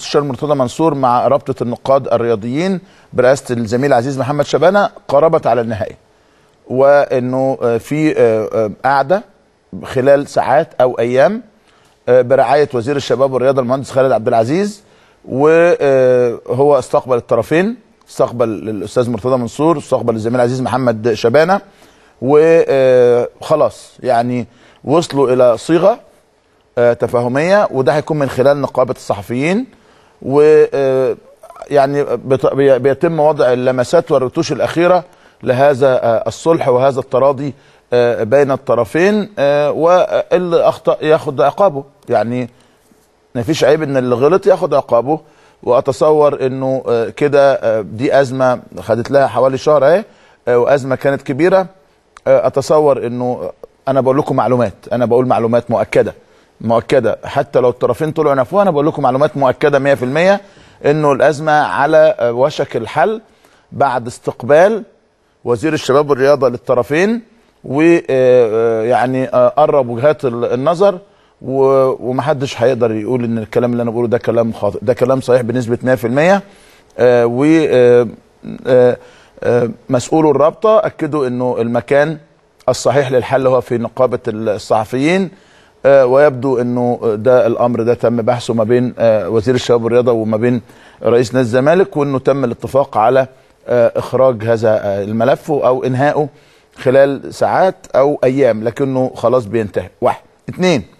الاستشار مرتضى منصور مع رابطه النقاد الرياضيين برئاسه الزميل عزيز محمد شبانه قربت على النهائي وانه آه، في آه، آه، قعده خلال ساعات او ايام برعايه وزير الشباب والرياضه المهندس خالد عبد العزيز وهو استقبل الطرفين استقبل الاستاذ مرتضى منصور استقبل الزميل عزيز محمد شبانه وخلاص يعني وصلوا الى صيغه تفاهميه وده هيكون من خلال نقابه الصحفيين و آه، يعني بيتم وضع اللمسات والرتوش الاخيره لهذا آه، الصلح وهذا التراضي آه، بين الطرفين واللي اخطا ياخد عقابه يعني ما فيش عيب ان اللي غلط ياخد عقابه واتصور انه كده دي ازمه خدت لها حوالي شهر اهي وازمه كانت كبيره اتصور انه انا بقول لكم معلومات انا بقول معلومات مؤكده مؤكده حتى لو الطرفين طلعوا نفوها انا بقول لكم معلومات مؤكده 100% انه الازمه على آه، وشك الحل بعد استقبال وزير الشباب والرياضه للطرفين ويعني آه، آه، قرب وجهات النظر ومحدش هيقدر يقول ان الكلام اللي انا بقوله ده كلام خاطئ ده كلام صحيح بنسبه 100% و مسؤولو الرابطه اكدوا انه المكان الصحيح للحل هو في نقابه الصحفيين آه، ويبدو انه ده الامر ده تم بحثه ما بين آه، وزير الشباب والرياضه وما بين رئيس نادي الزمالك وانه تم الاتفاق على آه، اخراج هذا الملف او انهائه خلال ساعات او ايام لكنه خلاص بينتهي واحد اثنين